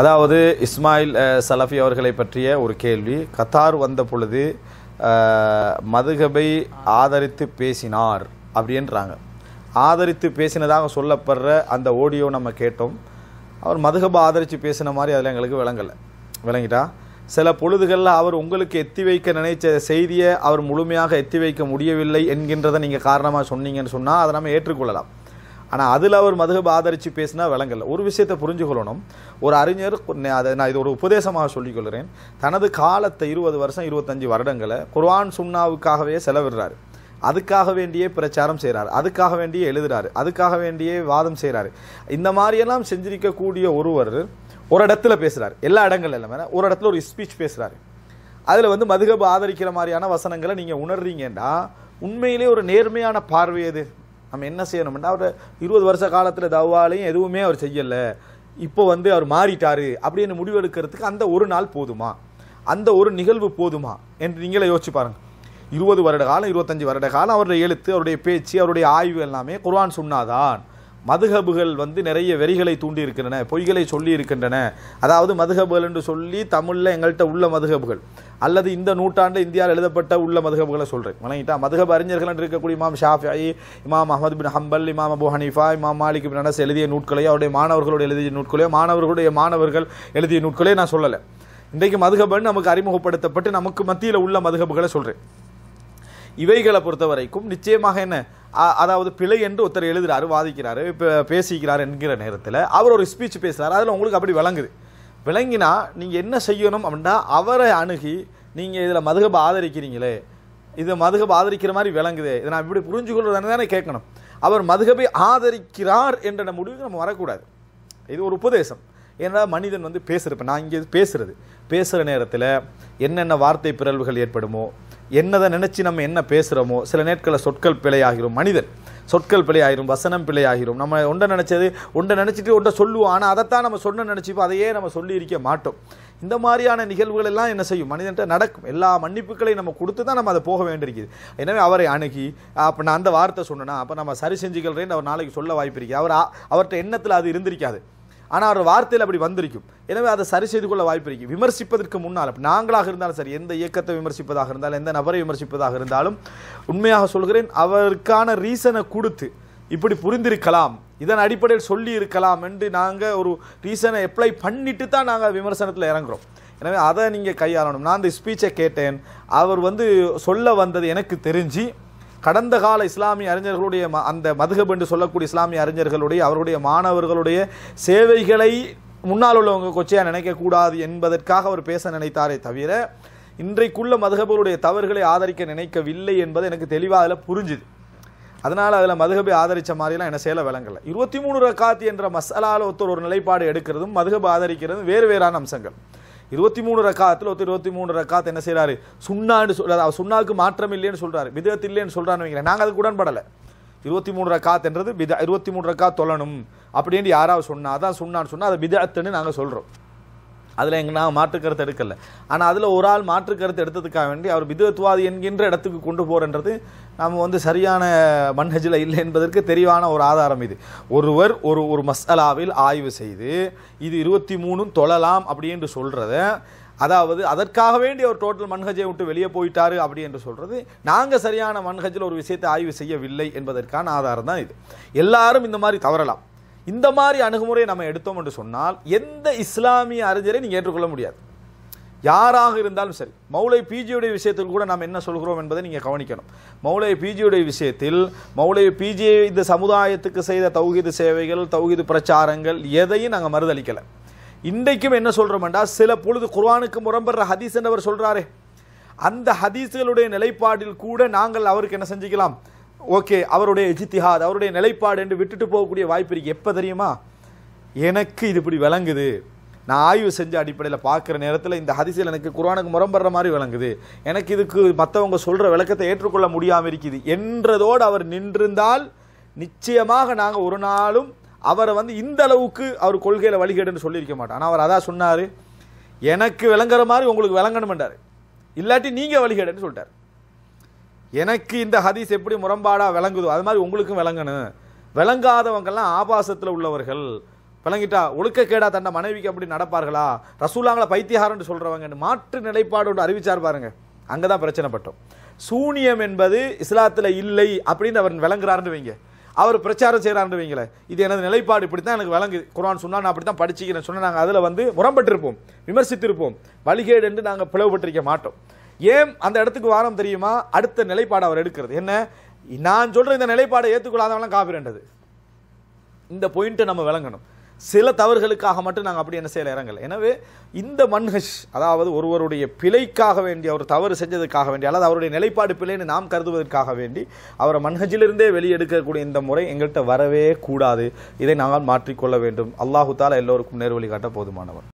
அதாவது இஸ்மாயில் சலஃபி அவர்களை பற்றிய ஒரு கேள்வி கத்தார் வந்த பொழுது மதுகபை ஆதரித்து பேசினார் அப்படின்றாங்க ஆதரித்து பேசினதாக சொல்லப்படுற அந்த ஓடியோ நம்ம கேட்டோம் அவர் மதுகபை ஆதரித்து பேசின மாதிரி அதில் எங்களுக்கு விளங்கலை விளங்கிட்டா சில பொழுதுகளில் அவர் உங்களுக்கு எத்தி வைக்க நினைச்ச செய்தியை அவர் முழுமையாக எத்தி வைக்க முடியவில்லை என்கின்றதை நீங்கள் காரணமாக சொன்னீங்கன்னு சொன்னால் அதை நம்ம ஏற்றுக்கொள்ளலாம் ஆனால் அதில் அவர் மதுகப் ஆதரித்து பேசினா விளங்கல ஒரு விஷயத்தை புரிஞ்சுக்கொள்ளணும் ஒரு அறிஞர் அதை நான் இது ஒரு உபதேசமாக சொல்லிக்கொள்கிறேன் தனது காலத்தை இருபது வருஷம் இருபத்தஞ்சி வருடங்களை குர்வான் சும்னாவுக்காகவே செலவிடுறாரு அதுக்காக வேண்டியே பிரச்சாரம் செய்கிறார் அதுக்காக வேண்டியே எழுதுறாரு அதுக்காக வேண்டியே வாதம் செய்கிறாரு இந்த மாதிரியெல்லாம் செஞ்சிருக்கக்கூடிய ஒருவர் ஒரு இடத்துல பேசுகிறார் எல்லா இடங்கள் எல்லாமே ஒரு இடத்துல ஒரு ஸ்பீச் பேசுகிறாரு அதில் வந்து மதுகபு ஆதரிக்கிற மாதிரியான வசனங்களை நீங்கள் உணர்றீங்கன்னா உண்மையிலே ஒரு நேர்மையான பார்வை எது நம்ம என்ன செய்யணும்னா அவர் இருபது வருஷ காலத்தில் தவ்வாலையும் எதுவுமே அவர் செய்யலை இப்போ வந்து அவர் மாறிட்டார் அப்படின்னு முடிவெடுக்கிறதுக்கு அந்த ஒரு நாள் போதுமா அந்த ஒரு நிகழ்வு போதுமா என்று நீங்களே யோசிச்சு பாருங்கள் இருபது வருட காலம் இருபத்தஞ்சி வருட காலம் அவருடைய எழுத்து அவருடைய பேச்சு அவருடைய ஆய்வு எல்லாமே குர்வான் சொன்னாதான் மதுகபுகள் வந்து நிறைய வெறிகளை தூண்டி இருக்கின்றன பொய்களை சொல்லி இருக்கின்றன அதாவது மதுகபுகள் என்று சொல்லி தமிழில் எங்கள்கிட்ட உள்ள மதுகபுகள் அல்லது இந்த நூற்றாண்டு இந்தியாவில் எழுதப்பட்ட உள்ள மதுகபுகளை சொல்கிறேன் வணங்கிட்டா மதுகபு அறிஞர்கள் என்று இருக்கக்கூடிய இமாம் ஷாஃபி இமாம் அஹமது பின் ஹம்பல் இமாம் அபு ஹனீஃபா இமாம் மாலிக் பின் அனஸ் எழுதிய நூட்களையோ அவருடைய மாணவர்களுடைய எழுதிய நூட்களையோ மாணவர்களுடைய மாணவர்கள் எழுதிய நூட்களையோ நான் சொல்லலை இன்றைக்கு மதுகபன் நமக்கு அறிமுகப்படுத்தப்பட்டு நமக்கு மத்தியில் உள்ள மதுகபுகளை சொல்கிறேன் இவைகளை பொறுத்த வரைக்கும் நிச்சயமாக என்ன அதாவது பிழை என்று ஒருத்தர் எழுதுகிறாரு வாதிக்கிறாரு இப்போ பேசிக்கிறார் என்கிற நேரத்தில் அவர் ஒரு ஸ்பீச் பேசுகிறார் அதில் உங்களுக்கு அப்படி விளங்குது விளங்கினா நீங்கள் என்ன செய்யணும் அப்படின்னா அவரை அணுகி நீங்கள் இதில் மதுகப்பை ஆதரிக்கிறீங்களே இது மதுகபை ஆதரிக்கிற மாதிரி விளங்குது இதை நான் இப்படி புரிஞ்சுக்கொள்வது தானே கேட்கணும் அவர் மதுகபை ஆதரிக்கிறார் என்ற முடிவுக்கு நம்ம வரக்கூடாது இது ஒரு உபதேசம் ஏன்னா மனிதன் வந்து பேசுகிறப்ப நான் இங்கே பேசுகிறது பேசுகிற நேரத்தில் என்னென்ன வார்த்தை பிறழ்வுகள் ஏற்படுமோ என்னதை நினச்சி நம்ம என்ன பேசுகிறோமோ சில நேட்களில் சொற்கள் பிழையாகிறோம் மனிதன் சொற்கள் பிழையாயிரும் வசனம் பிழையாகிரும் நம்ம ஒன்றை நினச்சது ஒன்றை நினச்சிட்டு ஒன்றை சொல்லுவோம் ஆனால் அதைத்தான் நம்ம சொன்ன நினச்சிப்போம் அதையே நம்ம சொல்லி இருக்க மாட்டோம் இந்த மாதிரியான நிகழ்வுகள் எல்லாம் என்ன செய்யும் மனிதன்ட்ட நடக்கும் எல்லா மன்னிப்புகளையும் நம்ம கொடுத்து தான் நம்ம அதை போக வேண்டியிருக்குது எனவே அவரை அணுகி அப்போ நான் அந்த வார்த்தை சொன்னேன்னா அப்போ நம்ம சரி செஞ்சுக்கிறேன்னு அவர் நாளைக்கு சொல்ல வாய்ப்பு இருக்குது அவர் அவர்கிட்ட எண்ணத்தில் அது இருந்திருக்காது ஆனால் ஒரு வார்த்தையில் அப்படி வந்திருக்கும் எனவே அதை சரி செய்து கொள்ள வாய்ப்பு இருக்கு விமர்சிப்பதற்கு முன்னால் நாங்களாக இருந்தாலும் சரி எந்த இயக்கத்தை விமர்சிப்பதாக இருந்தாலும் எந்த நபரை விமர்சிப்பதாக இருந்தாலும் உண்மையாக சொல்கிறேன் அவருக்கான ரீசனை கொடுத்து இப்படி புரிந்திருக்கலாம் இதன் அடிப்படையில் சொல்லி இருக்கலாம் என்று நாங்கள் ஒரு ரீசனை அப்ளை பண்ணிட்டு தான் நாங்கள் விமர்சனத்தில் இறங்குறோம் எனவே அதை நீங்கள் கையாளணும் நான் அந்த ஸ்பீச்சை கேட்டேன் அவர் வந்து சொல்ல வந்தது எனக்கு தெரிஞ்சு கடந்த கால இஸ்லாமிய அறிஞர்களுடைய அந்த மதுகப் என்று சொல்லக்கூடிய இஸ்லாமிய அறிஞர்களுடைய அவருடைய மாணவர்களுடைய சேவைகளை முன்னால் உள்ளவங்க கொச்சையாக நினைக்கக்கூடாது என்பதற்காக அவர் பேச நினைத்தாரே தவிர இன்றைக்குள்ள மதுகபருடைய தவறுகளை ஆதரிக்க நினைக்கவில்லை என்பது எனக்கு தெளிவாக அதில் புரிஞ்சுது அதனால் அதில் மதுகபை ஆதரித்த மாதிரிலாம் என்ன செயலை விளங்கலை இருபத்தி மூணு ரக்காத்தி என்ற மசாலாவில் ஒருத்தர் ஒரு நிலைப்பாடு எடுக்கிறதும் மதுகபை ஆதரிக்கிறதும் வேறு வேறான அம்சங்கள் இருபத்தி மூணு ரக்காத்தில் ஒருத்தர் இருபத்தி மூணு ரக்காத் என்ன செய்கிறாரு சுண்ணான்னு சொல்கிறார் சுண்ணாவுக்கு மாற்றம் இல்லைன்னு சொல்கிறாரு விதத்து இல்லைன்னு சொல்கிறான்னு வைக்கிறேன் நாங்கள் அதுக்கு உடன்படலை இருபத்தி மூணு ரக்காத்ன்றது பித இருபத்தி மூணு ரக்கா தொழணும் அப்படின்னு யாராவது சொன்னால் அதான் சொன்னான்னு சொன்னால் அதை விதத்துன்னு நாங்கள் சொல்கிறோம் அதில் எங்கள் நான் மாற்று கருத்து எடுக்கல ஆனால் அதில் ஒரு ஆள் மாற்று கருத்து எடுத்ததுக்காக வேண்டி அவர் விதத்துவாதி என்கின்ற இடத்துக்கு கொண்டு போகிறன்றது நம்ம வந்து சரியான மன்ஹஜில் இல்லை என்பதற்கு தெரிவான ஒரு ஆதாரம் இது ஒருவர் ஒரு ஒரு மசாலாவில் ஆய்வு செய்து இது இருபத்தி மூணும் தொழலாம் அப்படின்னு சொல்கிறத அதாவது அதற்காக வேண்டி அவர் டோட்டல் மன்ஹஜை விட்டு வெளியே போயிட்டாரு அப்படி என்று சொல்கிறது நாங்கள் சரியான மன்ஹஜில் ஒரு விஷயத்தை ஆய்வு செய்யவில்லை என்பதற்கான ஆதாரம் தான் இது எல்லாரும் இந்த மாதிரி தவறலாம் இந்த மாதிரி அணுகுமுறையை நம்ம எடுத்தோம் என்று சொன்னால் எந்த இஸ்லாமிய அறிஞரை நீங்கள் ஏற்றுக்கொள்ள முடியாது யாராக இருந்தாலும் சரி மௌலை பிஜியுடைய விஷயத்தில் கூட நாம் என்ன சொல்கிறோம் என்பதை நீங்கள் கவனிக்கணும் மௌலை பிஜியுடைய விஷயத்தில் மௌலை பிஜி இந்த சமுதாயத்துக்கு செய்த தௌகிது சேவைகள் தௌகிது பிரச்சாரங்கள் எதையும் நாங்கள் மறுதளிக்கலை இன்றைக்கும் என்ன சொல்கிறோம்டா சில பொழுது குர்வானுக்கு முரம்புற ஹதீஸ் என்றவர் சொல்கிறாரே அந்த ஹதீஸ்களுடைய நிலைப்பாட்டில் கூட நாங்கள் அவருக்கு என்ன செஞ்சுக்கலாம் ஓகே அவருடைய எஜித்திஹாத் அவருடைய நிலைப்பாடு என்று விட்டுட்டு போகக்கூடிய வாய்ப்பு இருக்குது எப்போ தெரியுமா எனக்கு இது இப்படி விளங்குது நான் ஆய்வு செஞ்ச அடிப்படையில் பார்க்குற நேரத்தில் இந்த ஹதிசில் எனக்கு குரானுக்கு முரம்படுற மாதிரி விளங்குது எனக்கு இதுக்கு மற்றவங்க சொல்கிற விளக்கத்தை ஏற்றுக்கொள்ள முடியாமல் இருக்குது என்றதோடு அவர் நின்றிருந்தால் நிச்சயமாக நாங்கள் ஒரு நாளும் அவரை வந்து இந்த அளவுக்கு அவர் கொள்கையில் வழிகேடுன்னு சொல்லியிருக்க மாட்டோம் ஆனால் அவர் அதான் சொன்னார் எனக்கு விளங்குற மாதிரி உங்களுக்கு விளங்கணுமென்றார் இல்லாட்டி நீங்கள் வழிகேடுன்னு சொல்லிட்டார் எனக்கு இந்த ஹதீஸ் எப்படி முரண்பாடாக விளங்குதோ அது மாதிரி உங்களுக்கும் விளங்கணும் விளங்காதவங்கெல்லாம் ஆபாசத்தில் உள்ளவர்கள் விளங்கிட்டா ஒழுக்கக்கேடா தண்டை மனைவிக்கு அப்படி நடப்பார்களா ரசூலாங்களை பைத்தியகாரன்னு சொல்கிறவங்க மாற்று நிலைப்பாடு ஒன்று அறிவிச்சார் பாருங்க அங்கே தான் பிரச்சனை பட்டோம் சூனியம் என்பது இஸ்லாத்தில் இல்லை அப்படின்னு அவர் விளங்குறாருன்னு வைங்க அவர் பிரச்சாரம் செய்கிறாருன்னு வைங்களேன் இது எனது நிலைப்பாடு இப்படி தான் எனக்கு விளங்கு குரான் சொன்னால் நான் அப்படி தான் படிச்சுக்கிறேன் சொன்னால் நாங்கள் அதில் வந்து முரம்பட்டிருப்போம் விமர்சித்திருப்போம் வழிகேடு என்று நாங்கள் பிளவுபட்டிருக்க மாட்டோம் ஏன் அந்த இடத்துக்கு வாரம் தெரியுமா அடுத்த நிலைப்பாடு அவர் எடுக்கிறது என்ன நான் சொல்கிற இந்த நிலைப்பாடை ஏற்றுக்கொள்ளாதவெல்லாம் காப்பிரண்டது இந்த பாயிண்ட்டை நம்ம விளங்கணும் சில தவறுகளுக்காக மட்டும் நாங்கள் அப்படி என்ன செய்யலை இறங்கலை எனவே இந்த மன்ஹஷ் அதாவது ஒருவருடைய பிழைக்காக வேண்டி அவர் தவறு செஞ்சதுக்காக வேண்டி அல்லது அவருடைய நிலைப்பாடு பிழைன்னு நாம் கருதுவதற்காக வேண்டி அவரை மன்ஹஜிலிருந்தே வெளியெடுக்கக்கூடிய இந்த முறை எங்கள்கிட்ட வரவே கூடாது இதை நாங்கள் மாற்றிக்கொள்ள வேண்டும் அல்லாஹு தாலா எல்லோருக்கும் நேர்வழி காட்ட போதுமானவர்